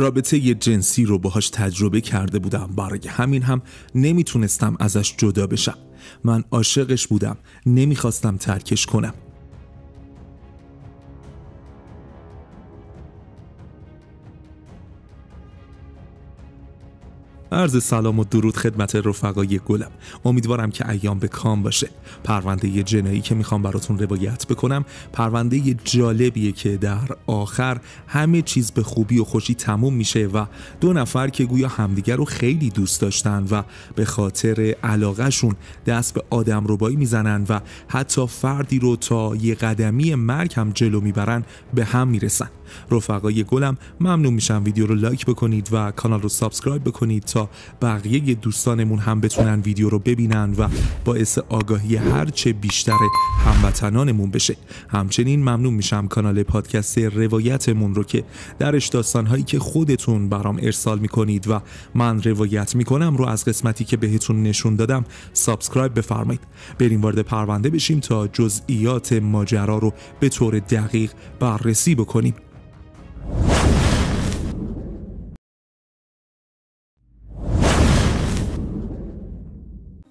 رابطه جنسی رو باهاش تجربه کرده بودم برای همین هم نمیتونستم ازش جدا بشم من عاشقش بودم نمیخواستم ترکش کنم عرض سلام و درود خدمت رفقای گلم امیدوارم که ایام به کام باشه پرونده جنایی که میخوام براتون روایت بکنم پرونده جالبیه که در آخر همه چیز به خوبی و خوشی تموم میشه و دو نفر که گویا همدیگر رو خیلی دوست داشتن و به خاطر علاقهشون دست به آدم ربایی میزنن و حتی فردی رو تا یه قدمی مرگ هم جلو میبرن به هم میرسن رفقای گلم ممنون میشم ویدیو رو لایک بکنید و کانال رو سابسکرایب بکنید تا بقیه دوستانمون هم بتونن ویدیو رو ببینن و باعث آگاهی هرچه بیشتر هموطنانمون بشه همچنین ممنون میشم کانال پادکست روایتمون رو که درش هایی که خودتون برام ارسال میکنید و من روایت میکنم رو از قسمتی که بهتون نشون دادم سابسکرایب بفرمایید بریم وارد پرونده بشیم تا جزئیات ماجرا رو به طور دقیق بررسی بکنیم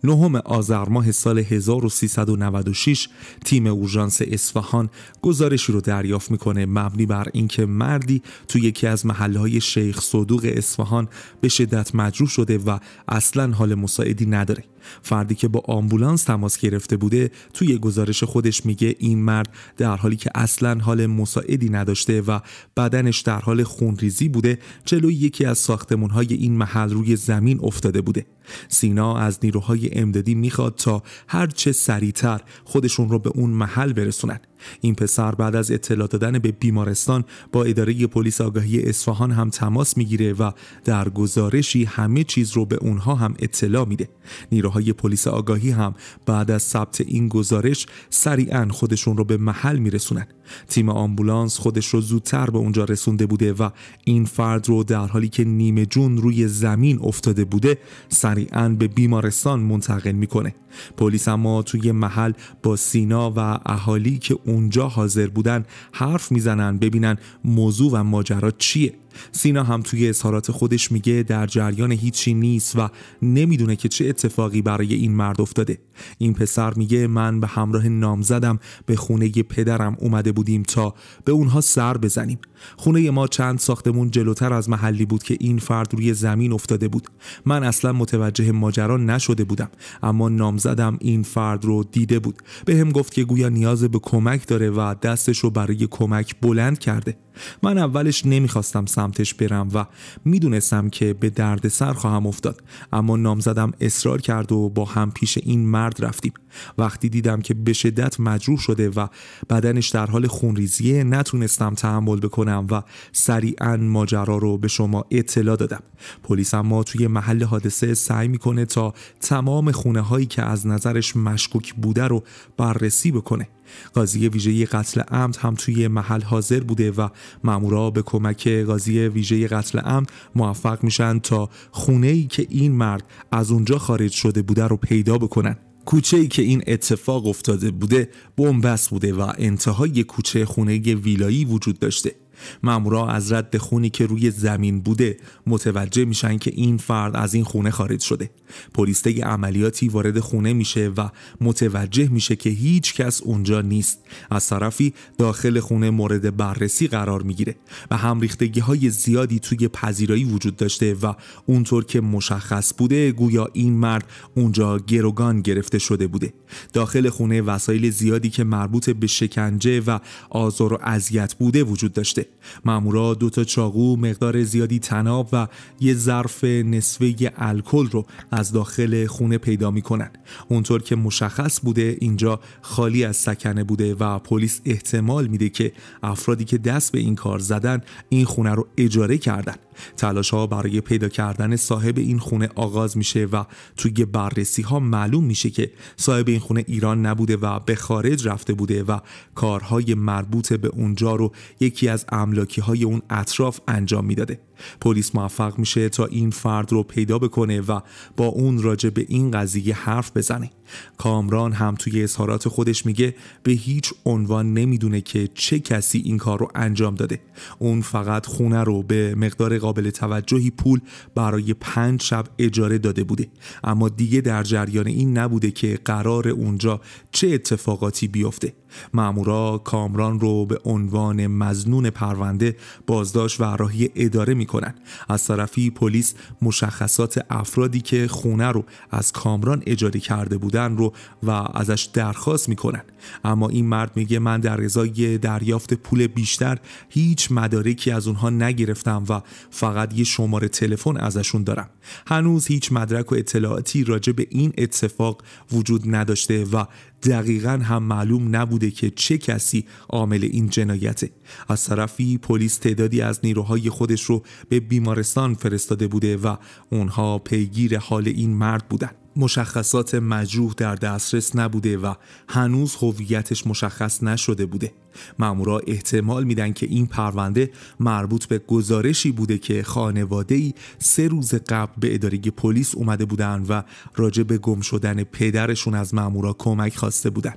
نهم آذر ماه سال 1396 تیم اورژانس اصفهان گزارشی رو دریافت میکنه مبنی بر اینکه مردی تو یکی از محلهای شیخ صدوق اصفهان به شدت مجروح شده و اصلا حال مساعدی نداره فردی که با آمبولانس تماس گرفته بوده توی گزارش خودش میگه این مرد در حالی که اصلا حال مساعدی نداشته و بدنش در حال خونریزی بوده جلوی یکی از ساختمونهای این محل روی زمین افتاده بوده سینا از نیروهای امدادی میخواد تا هرچه سریعتر خودشون رو به اون محل برسونن این پسر بعد از اطلاع دادن به بیمارستان با اداره پلیس آگاهی اصفهان هم تماس میگیره و در گزارشی همه چیز رو به اونها هم اطلاع میده نیروهای پلیس آگاهی هم بعد از ثبت این گزارش سریعا خودشون رو به محل میرسونن تیم آمبولانس خودش رو زودتر به اونجا رسونده بوده و این فرد رو در حالی که نیمه جون روی زمین افتاده بوده سریعا به بیمارستان منتقل میکنه پلیس اما توی محل با سینا و اهالی که اونجا حاضر بودن حرف میزنن ببینن موضوع و ماجرا چیه سینا هم توی اظهارات خودش میگه در جریان هیچی نیست و نمیدونه که چه اتفاقی برای این مرد افتاده این پسر میگه من به همراه نامزدم به خونه پدرم اومده بودیم تا به اونها سر بزنیم خونه ما چند ساختمون جلوتر از محلی بود که این فرد روی زمین افتاده بود من اصلا متوجه ماجرا نشده بودم اما نامزدم این فرد رو دیده بود به هم گفت که گویا نیاز به کمک داره و دستش رو برای کمک بلند کرده من اولش نمیخواستم سمتش برم و میدونستم که به دردسر خواهم افتاد اما نامزدم اصرار کرد و با هم پیش این مرد رفتیم وقتی دیدم که به شدت مجروح شده و بدنش در حال خونریزیه نتونستم تحمل بکنم و سریعا ماجرا رو به شما اطلاع دادم پلیس اما توی محل حادثه سعی میکنه تا تمام خونه هایی که از نظرش مشکوک بوده رو بررسی بکنه قاضی ویژه قتل عمد هم توی محل حاضر بوده و مامورا به کمک قاضی ویژه قتل عمد موفق میشن تا خونه ای که این مرد از اونجا خارج شده بوده رو پیدا بکنن کوچه ای که این اتفاق افتاده بوده بنبست بوده و انتهای کوچه خونه ویلایی وجود داشته مامورا از رد خونی که روی زمین بوده متوجه میشن که این فرد از این خونه خارج شده پلیس عملیاتی وارد خونه میشه و متوجه میشه که هیچ کس اونجا نیست از طرفی داخل خونه مورد بررسی قرار میگیره و هم ریختگی های زیادی توی پذیرایی وجود داشته و اونطور که مشخص بوده گویا این مرد اونجا گروگان گرفته شده بوده داخل خونه وسایل زیادی که مربوط به شکنجه و آزار و اذیت بوده وجود داشته مامورا دو تا چاقو مقدار زیادی تناب و یه ظرف نصفه الکل رو از داخل خونه پیدا میکنن اونطور که مشخص بوده اینجا خالی از سکنه بوده و پلیس احتمال میده که افرادی که دست به این کار زدن این خونه رو اجاره کردن تلاش ها برای پیدا کردن صاحب این خونه آغاز میشه و توی بررسی ها معلوم میشه که صاحب این خونه ایران نبوده و به خارج رفته بوده و کارهای مربوط به اونجا رو یکی از املاکی های اون اطراف انجام میداده پلیس موفق میشه تا این فرد رو پیدا بکنه و با اون راجع به این قضیه حرف بزنه کامران هم توی اظهارات خودش میگه به هیچ عنوان نمیدونه که چه کسی این کار رو انجام داده اون فقط خونه رو به مقدار قابل توجهی پول برای پنج شب اجاره داده بوده اما دیگه در جریان این نبوده که قرار اونجا چه اتفاقاتی بیفته مامورا کامران رو به عنوان مزنون پرونده بازداشت و راهی اداره می کنند. از طرفی پلیس مشخصات افرادی که خونه رو از کامران اجاره کرده بودن رو و ازش درخواست میکنن اما این مرد میگه من در ازای دریافت پول بیشتر هیچ مدارکی از اونها نگرفتم و فقط یه شماره تلفن ازشون دارم هنوز هیچ مدرک و اطلاعاتی راجع به این اتفاق وجود نداشته و دقیقا هم معلوم نبوده که چه کسی عامل این جنایته از طرفی پلیس تعدادی از نیروهای خودش رو به بیمارستان فرستاده بوده و اونها پیگیر حال این مرد بودن مشخصات مجروح در دسترس نبوده و هنوز هویتش مشخص نشده بوده مامورا احتمال میدن که این پرونده مربوط به گزارشی بوده که خانواده ای سه روز قبل به اداره پلیس اومده بودن و راجع به گم شدن پدرشون از مامورا کمک خواسته بودن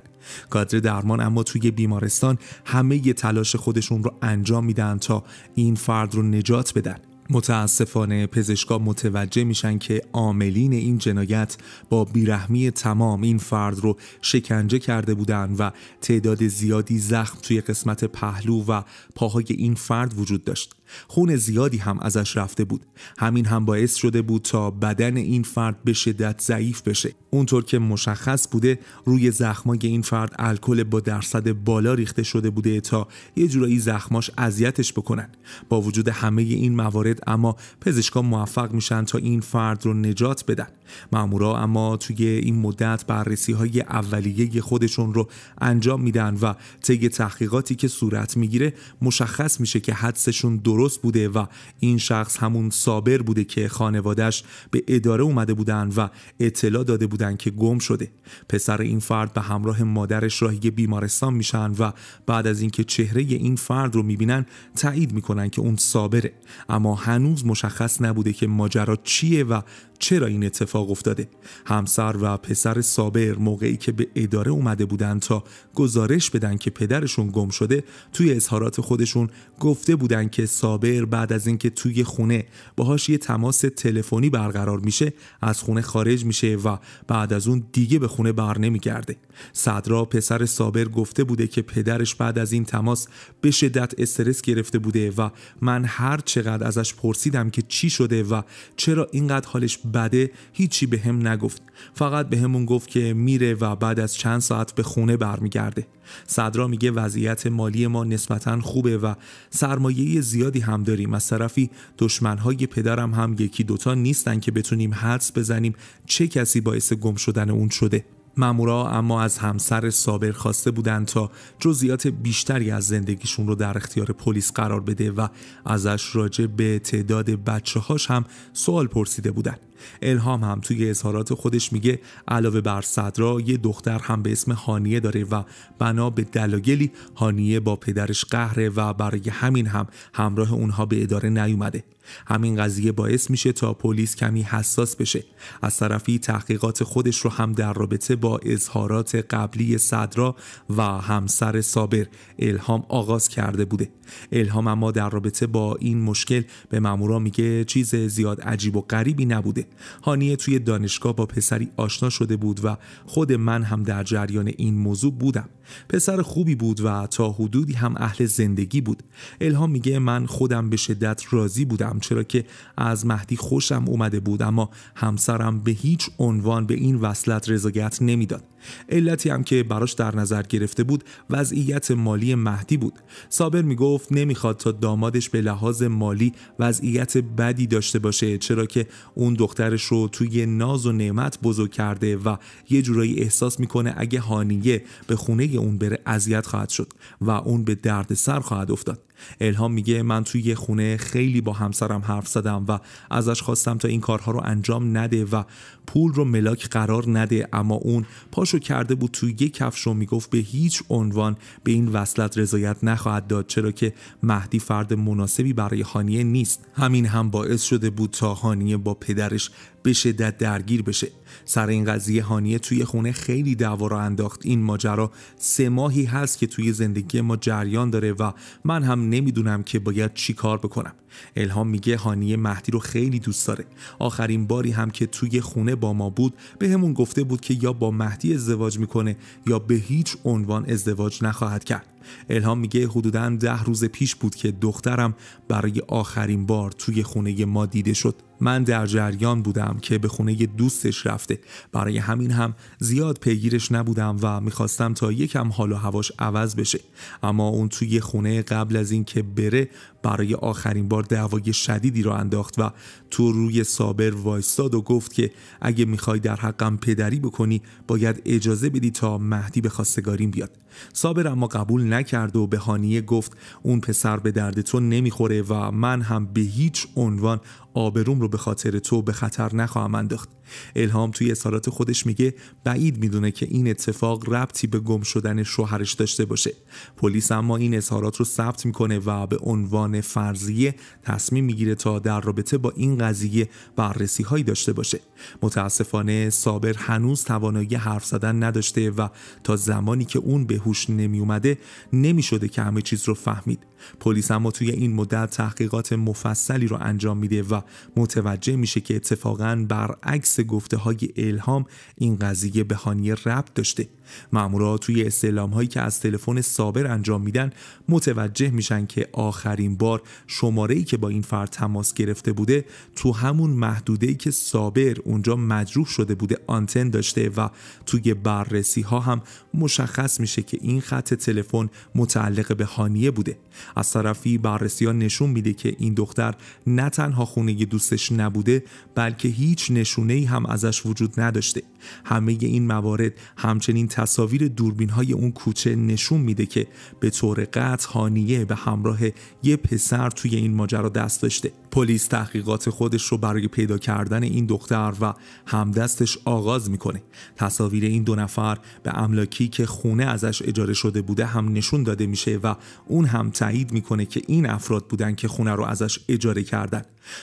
کادر درمان اما توی بیمارستان همه ی تلاش خودشون رو انجام میدن تا این فرد رو نجات بدن متاسفانه پزشکا متوجه میشن که عاملین این جنایت با بیرحمی تمام این فرد رو شکنجه کرده بودن و تعداد زیادی زخم توی قسمت پهلو و پاهای این فرد وجود داشت خون زیادی هم ازش رفته بود همین هم باعث شده بود تا بدن این فرد به شدت ضعیف بشه اونطور که مشخص بوده روی زخمای این فرد الکل با درصد بالا ریخته شده بوده تا یه جورایی زخماش اذیتش بکنن با وجود همه این موارد اما پزشکان موفق میشن تا این فرد رو نجات بدن مامورا اما توی این مدت بررسی های اولیه خودشون رو انجام میدن و طی تحقیقاتی که صورت میگیره مشخص میشه که حدسشون درست بوده و این شخص همون صابر بوده که خانوادهش به اداره اومده بودن و اطلاع داده بودن که گم شده پسر این فرد به همراه مادرش راهی بیمارستان میشن و بعد از اینکه چهره این فرد رو میبینن تایید میکنن که اون صابره اما هنوز مشخص نبوده که ماجرا چیه و چرا این اتفاق افتاده همسر و پسر صابر موقعی که به اداره اومده بودن تا گزارش بدن که پدرشون گم شده توی اظهارات خودشون گفته بودن که صابر بعد از اینکه توی خونه باهاش یه تماس تلفنی برقرار میشه از خونه خارج میشه و بعد از اون دیگه به خونه بر نمیگرده صدرا پسر سابر گفته بوده که پدرش بعد از این تماس به شدت استرس گرفته بوده و من هر چقدر ازش پرسیدم که چی شده و چرا اینقدر حالش بده هیچی به هم نگفت فقط به همون گفت که میره و بعد از چند ساعت به خونه برمیگرده صدرا میگه وضعیت مالی ما نسبتا خوبه و سرمایه زیادی هم داریم از طرفی دشمنهای پدرم هم یکی دوتا نیستن که بتونیم حدس بزنیم چه کسی باعث گم شدن اون شده مامورا اما از همسر صابر خواسته بودند تا جزئیات بیشتری از زندگیشون رو در اختیار پلیس قرار بده و ازش راجع به تعداد بچه هاش هم سوال پرسیده بودند. الهام هم توی اظهارات خودش میگه علاوه بر صدرا یه دختر هم به اسم هانیه داره و بنا به دلایلی هانیه با پدرش قهره و برای همین هم همراه اونها به اداره نیومده همین قضیه باعث میشه تا پلیس کمی حساس بشه از طرفی تحقیقات خودش رو هم در رابطه با اظهارات قبلی صدرا و همسر صابر الهام آغاز کرده بوده الهام اما در رابطه با این مشکل به مامورا میگه چیز زیاد عجیب و غریبی نبوده هانیه توی دانشگاه با پسری آشنا شده بود و خود من هم در جریان این موضوع بودم پسر خوبی بود و تا حدودی هم اهل زندگی بود الهام میگه من خودم به شدت راضی بودم چرا که از مهدی خوشم اومده بود اما همسرم به هیچ عنوان به این وصلت رضایت نمیداد علتی هم که براش در نظر گرفته بود وضعیت مالی مهدی بود صابر میگفت نمیخواد تا دامادش به لحاظ مالی وضعیت بدی داشته باشه چرا که اون دخترش رو توی ناز و نعمت بزرگ کرده و یه جورایی احساس میکنه اگه هانیه به خونه اون بره اذیت خواهد شد و اون به درد سر خواهد افتاد الهام میگه من توی یه خونه خیلی با همسرم حرف زدم و ازش خواستم تا این کارها رو انجام نده و پول رو ملاک قرار نده اما اون پاشو کرده بود توی یه کفش رو میگفت به هیچ عنوان به این وصلت رضایت نخواهد داد چرا که مهدی فرد مناسبی برای هانیه نیست همین هم باعث شده بود تا هانیه با پدرش به شدت درگیر بشه سر این قضیه هانیه توی خونه خیلی دعوا را انداخت این ماجرا سه ماهی هست که توی زندگی ما جریان داره و من هم نمیدونم که باید چی کار بکنم الهام میگه هانی مهدی رو خیلی دوست داره آخرین باری هم که توی خونه با ما بود به همون گفته بود که یا با مهدی ازدواج میکنه یا به هیچ عنوان ازدواج نخواهد کرد الهام میگه حدودا ده روز پیش بود که دخترم برای آخرین بار توی خونه ما دیده شد من در جریان بودم که به خونه دوستش رفته برای همین هم زیاد پیگیرش نبودم و میخواستم تا یکم حال و هواش عوض بشه اما اون توی خونه قبل از اینکه بره برای آخرین بار دعوای شدیدی را انداخت و تو روی صابر وایستاد و گفت که اگه میخوای در حقم پدری بکنی باید اجازه بدی تا مهدی به خواستگاریم بیاد صابر اما قبول نکرد و به هانیه گفت اون پسر به درد تو نمیخوره و من هم به هیچ عنوان آبروم رو به خاطر تو به خطر نخواهم انداخت الهام توی اظهارات خودش میگه بعید میدونه که این اتفاق ربطی به گم شدن شوهرش داشته باشه پلیس اما این اظهارات رو ثبت میکنه و به عنوان فرضیه تصمیم میگیره تا در رابطه با این قضیه بررسی هایی داشته باشه متاسفانه صابر هنوز توانایی حرف زدن نداشته و تا زمانی که اون به هوش نمی اومده نمی که همه چیز رو فهمید پلیس اما توی این مدت تحقیقات مفصلی رو انجام میده و متوجه میشه که اتفاقا برعکس گفته های الهام این قضیه به هانیه ربط داشته مامورا توی استعلام هایی که از تلفن صابر انجام میدن متوجه میشن که آخرین بار شماره ای که با این فرد تماس گرفته بوده تو همون محدوده ای که صابر اونجا مجروح شده بوده آنتن داشته و توی بررسی ها هم مشخص میشه که این خط تلفن متعلق به هانیه بوده از طرفی بررسی ها نشون میده که این دختر نه تنها خونه یه دوستش نبوده بلکه هیچ نشونه ای هم ازش وجود نداشته همه این موارد همچنین تصاویر دوربین های اون کوچه نشون میده که به طور قطع هانیه به همراه یه پسر توی این ماجرا دست داشته پلیس تحقیقات خودش رو برای پیدا کردن این دختر و همدستش آغاز میکنه تصاویر این دو نفر به املاکی که خونه ازش اجاره شده بوده هم نشون داده میشه و اون هم تایید میکنه که این افراد بودن که خونه رو ازش اجاره کردن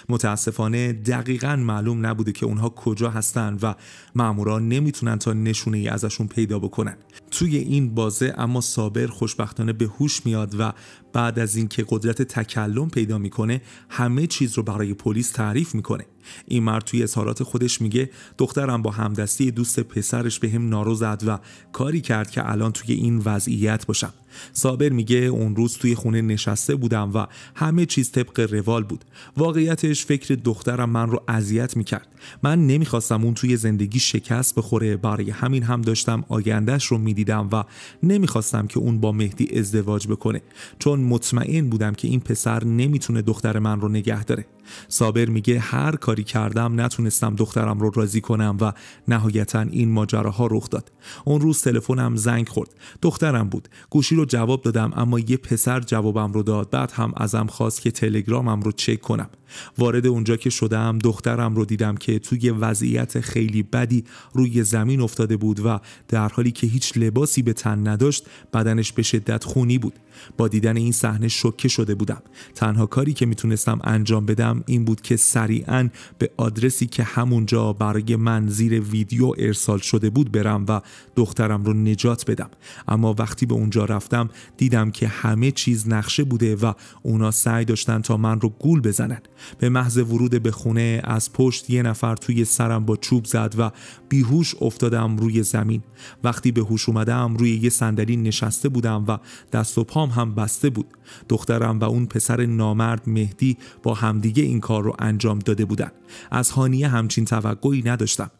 متاسفانه دقیقا معلوم نبوده که اونها کجا هستن و ماموران نمیتونن تا نشونه ای ازشون پیدا بکنن توی این بازه اما صابر خوشبختانه به هوش میاد و بعد از اینکه قدرت تکلم پیدا میکنه همه چیز رو برای پلیس تعریف میکنه این مرد توی اظهارات خودش میگه دخترم با همدستی دوست پسرش به هم نارو زد و کاری کرد که الان توی این وضعیت باشم صابر میگه اون روز توی خونه نشسته بودم و همه چیز طبق روال بود واقعیتش فکر دخترم من رو اذیت میکرد من نمیخواستم اون توی زندگی شکست بخوره برای همین هم داشتم آیندهش رو میدیدم و نمیخواستم که اون با مهدی ازدواج بکنه چون مطمئن بودم که این پسر نمیتونه دختر من رو نگه داره صابر میگه هر کاری کردم نتونستم دخترم رو راضی کنم و نهایتا این ماجراها رخ داد اون روز تلفنم زنگ خورد دخترم بود گوشی رو جواب دادم اما یه پسر جوابم رو داد بعد هم ازم خواست که تلگرامم رو چک کنم وارد اونجا که شدم دخترم رو دیدم که توی وضعیت خیلی بدی روی زمین افتاده بود و در حالی که هیچ لباسی به تن نداشت بدنش به شدت خونی بود با دیدن این صحنه شوکه شده بودم تنها کاری که میتونستم انجام بدم این بود که سریعا به آدرسی که همونجا برای من زیر ویدیو ارسال شده بود برم و دخترم رو نجات بدم اما وقتی به اونجا رفتم دیدم که همه چیز نقشه بوده و اونا سعی داشتن تا من رو گول بزنن به محض ورود به خونه از پشت یه نفر توی سرم با چوب زد و بیهوش افتادم روی زمین وقتی به هوش اومدم روی یه صندلی نشسته بودم و دست و پام هم بسته بود دخترم و اون پسر نامرد مهدی با همدیگه این کار رو انجام داده بودن از هانیه همچین توقعی نداشتم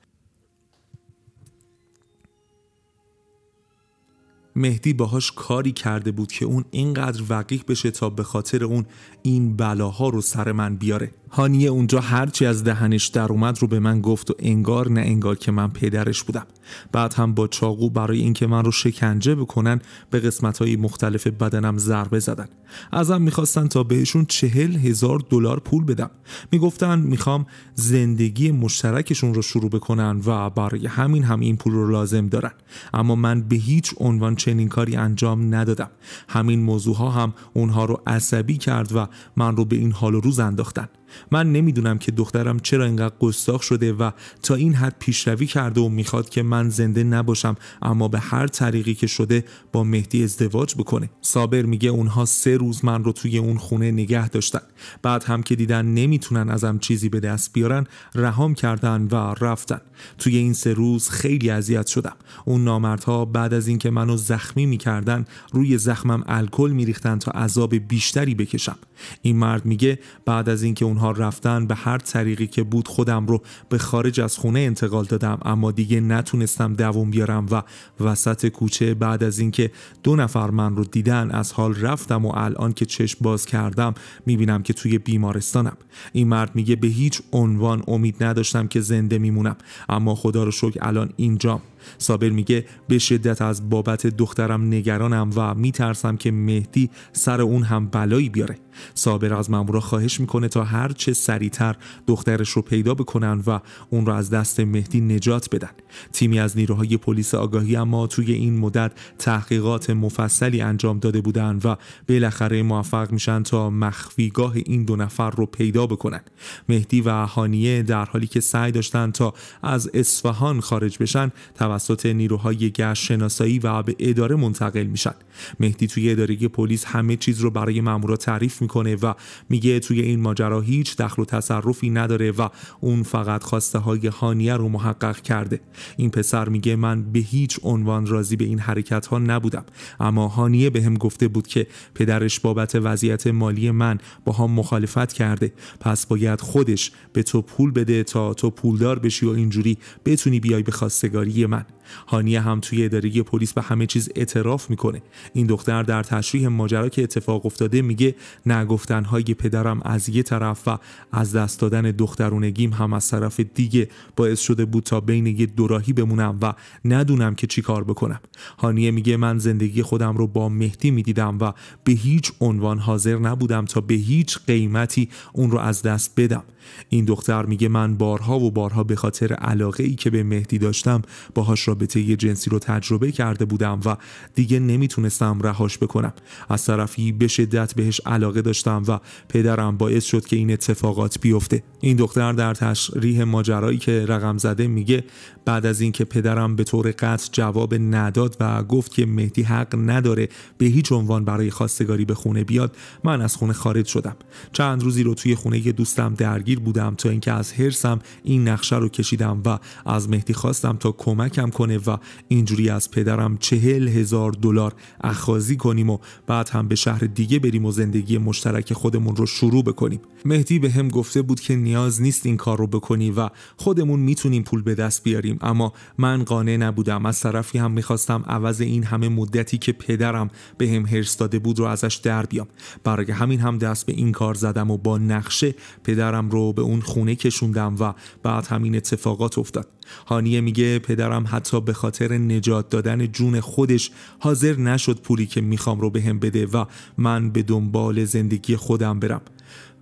مهدی باهاش کاری کرده بود که اون اینقدر وقیح بشه تا به خاطر اون این بلاها رو سر من بیاره هانیه اونجا هرچی از دهنش در اومد رو به من گفت و انگار نه انگار که من پدرش بودم بعد هم با چاقو برای اینکه من رو شکنجه بکنن به قسمت های مختلف بدنم ضربه زدن ازم میخواستن تا بهشون چهل هزار دلار پول بدم میگفتن میخوام زندگی مشترکشون رو شروع بکنن و برای همین هم این پول رو لازم دارن اما من به هیچ عنوان چنین کاری انجام ندادم همین موضوع ها هم اونها رو عصبی کرد و من رو به این حال و روز انداختن من نمیدونم که دخترم چرا اینقدر گستاخ شده و تا این حد پیشروی کرده و میخواد که من زنده نباشم اما به هر طریقی که شده با مهدی ازدواج بکنه صابر میگه اونها سه روز من رو توی اون خونه نگه داشتن بعد هم که دیدن نمیتونن ازم چیزی به دست بیارن رهام کردن و رفتن توی این سه روز خیلی اذیت شدم اون نامردها بعد از اینکه منو زخمی میکردن روی زخمم الکل میریختن تا عذاب بیشتری بکشم این مرد میگه بعد از اینکه اونها رفتن به هر طریقی که بود خودم رو به خارج از خونه انتقال دادم اما دیگه نتونستم دوم بیارم و وسط کوچه بعد از اینکه دو نفر من رو دیدن از حال رفتم و الان که چشم باز کردم میبینم که توی بیمارستانم این مرد میگه به هیچ عنوان امید نداشتم که زنده میمونم اما خدا رو شکر الان اینجام سابر میگه به شدت از بابت دخترم نگرانم و میترسم که مهدی سر اون هم بلایی بیاره صابر از مامورا خواهش میکنه تا هر چه سریعتر دخترش رو پیدا بکنن و اون رو از دست مهدی نجات بدن تیمی از نیروهای پلیس آگاهی اما توی این مدت تحقیقات مفصلی انجام داده بودن و بالاخره موفق میشن تا مخفیگاه این دو نفر رو پیدا بکنن مهدی و هانیه در حالی که سعی داشتن تا از اصفهان خارج بشن توسط نیروهای گشت شناسایی و به اداره منتقل میشن مهدی توی اداره پلیس همه چیز رو برای مامورا تعریف میکنه میکنه و میگه توی این ماجرا هیچ دخل و تصرفی نداره و اون فقط خواسته های هانیه رو محقق کرده این پسر میگه من به هیچ عنوان راضی به این حرکت ها نبودم اما هانیه به هم گفته بود که پدرش بابت وضعیت مالی من با هم مخالفت کرده پس باید خودش به تو پول بده تا تو پولدار بشی و اینجوری بتونی بیای به خواستگاری من هانیه هم توی اداره پلیس به همه چیز اعتراف میکنه این دختر در تشریح ماجرا که اتفاق افتاده میگه نگفتنهای پدرم از یه طرف و از دست دادن دخترونگیم هم از طرف دیگه باعث شده بود تا بین یه دوراهی بمونم و ندونم که چی کار بکنم هانیه میگه من زندگی خودم رو با مهدی میدیدم و به هیچ عنوان حاضر نبودم تا به هیچ قیمتی اون رو از دست بدم این دختر میگه من بارها و بارها به خاطر علاقه ای که به مهدی داشتم باهاش را رابطه جنسی رو تجربه کرده بودم و دیگه نمیتونستم رهاش بکنم از طرفی به شدت بهش علاقه داشتم و پدرم باعث شد که این اتفاقات بیفته این دختر در تشریح ماجرایی که رقم زده میگه بعد از اینکه پدرم به طور قطع جواب نداد و گفت که مهدی حق نداره به هیچ عنوان برای خواستگاری به خونه بیاد من از خونه خارج شدم چند روزی رو توی خونه یه دوستم درگیر بودم تا اینکه از هرسم این نقشه رو کشیدم و از مهدی خواستم تا کمکم کنه و اینجوری از پدرم چهل هزار دلار اخازی کنیم و بعد هم به شهر دیگه بریم و زندگی مشترک خودمون رو شروع بکنیم مهدی به هم گفته بود که نیاز نیست این کار رو بکنی و خودمون میتونیم پول به دست بیاریم اما من قانع نبودم از طرفی هم میخواستم عوض این همه مدتی که پدرم به هم هرس داده بود رو ازش در بیام برای همین هم دست به این کار زدم و با نقشه پدرم رو به اون خونه کشوندم و بعد همین اتفاقات افتاد هانیه میگه پدرم حتی به خاطر نجات دادن جون خودش حاضر نشد پولی که میخوام رو بهم به بده و من به دنبال زندگی خودم برم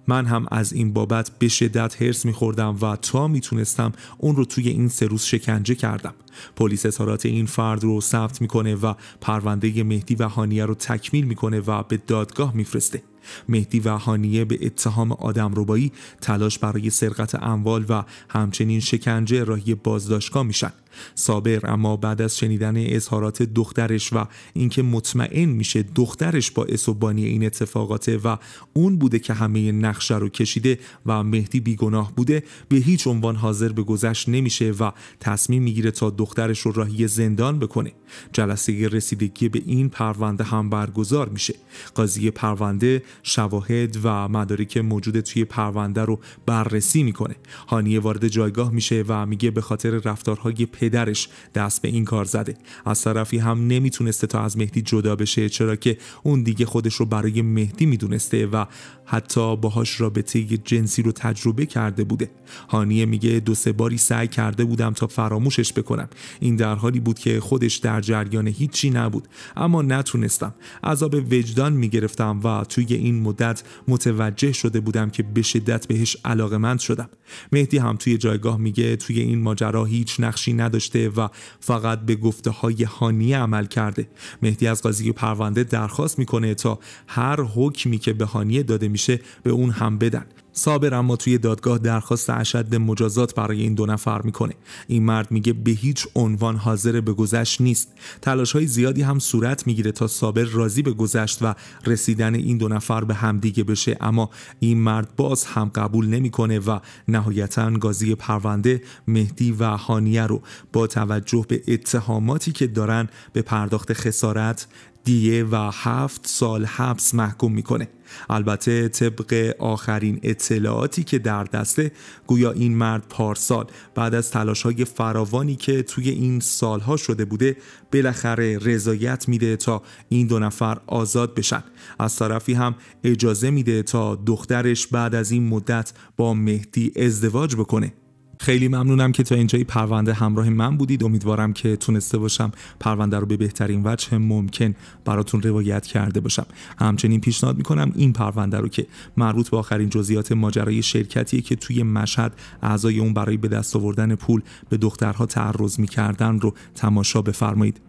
من هم از این بابت به شدت هرس میخوردم و تا میتونستم اون رو توی این سه روز شکنجه کردم پلیس اظهارات این فرد رو ثبت میکنه و پرونده مهدی و هانیه رو تکمیل میکنه و به دادگاه میفرسته مهدی و هانیه به اتهام آدمربایی تلاش برای سرقت اموال و همچنین شکنجه راهی بازداشتگاه میشن صابر اما بعد از شنیدن اظهارات دخترش و اینکه مطمئن میشه دخترش با و این اتفاقاته و اون بوده که همه نقشه رو کشیده و مهدی بیگناه بوده به هیچ عنوان حاضر به گذشت نمیشه و تصمیم میگیره تا دخترش رو راهی زندان بکنه جلسه رسیدگی به این پرونده هم برگزار میشه قاضی پرونده شواهد و مدارک موجود توی پرونده رو بررسی میکنه هانیه وارد جایگاه میشه و میگه به خاطر رفتارهای پدرش دست به این کار زده از طرفی هم نمیتونسته تا از مهدی جدا بشه چرا که اون دیگه خودش رو برای مهدی میدونسته و حتی باهاش رابطه جنسی رو تجربه کرده بوده هانیه میگه دو سه باری سعی کرده بودم تا فراموشش بکنم این در حالی بود که خودش در جریان هیچی نبود اما نتونستم عذاب وجدان میگرفتم و توی این مدت متوجه شده بودم که به شدت بهش مند شدم مهدی هم توی جایگاه میگه توی این ماجرا هیچ نقشی نداشته و فقط به گفته های هانی عمل کرده مهدی از قاضی پرونده درخواست میکنه تا هر حکمی که به هانیه داده میشه به اون هم بدن صابر اما توی دادگاه درخواست اشد مجازات برای این دو نفر میکنه این مرد میگه به هیچ عنوان حاضر به گذشت نیست تلاش های زیادی هم صورت میگیره تا صابر راضی به گذشت و رسیدن این دو نفر به همدیگه بشه اما این مرد باز هم قبول نمیکنه و نهایتا گازی پرونده مهدی و هانیه رو با توجه به اتهاماتی که دارن به پرداخت خسارت دیه و هفت سال حبس محکوم میکنه البته طبق آخرین اطلاعاتی که در دسته گویا این مرد پارسال بعد از تلاش های فراوانی که توی این سالها شده بوده بالاخره رضایت میده تا این دو نفر آزاد بشن از طرفی هم اجازه میده تا دخترش بعد از این مدت با مهدی ازدواج بکنه خیلی ممنونم که تا اینجای پرونده همراه من بودید امیدوارم که تونسته باشم پرونده رو به بهترین وجه ممکن براتون روایت کرده باشم همچنین پیشنهاد میکنم این پرونده رو که مربوط به آخرین جزئیات ماجرای شرکتیه که توی مشهد اعضای اون برای به دست آوردن پول به دخترها تعرض میکردن رو تماشا بفرمایید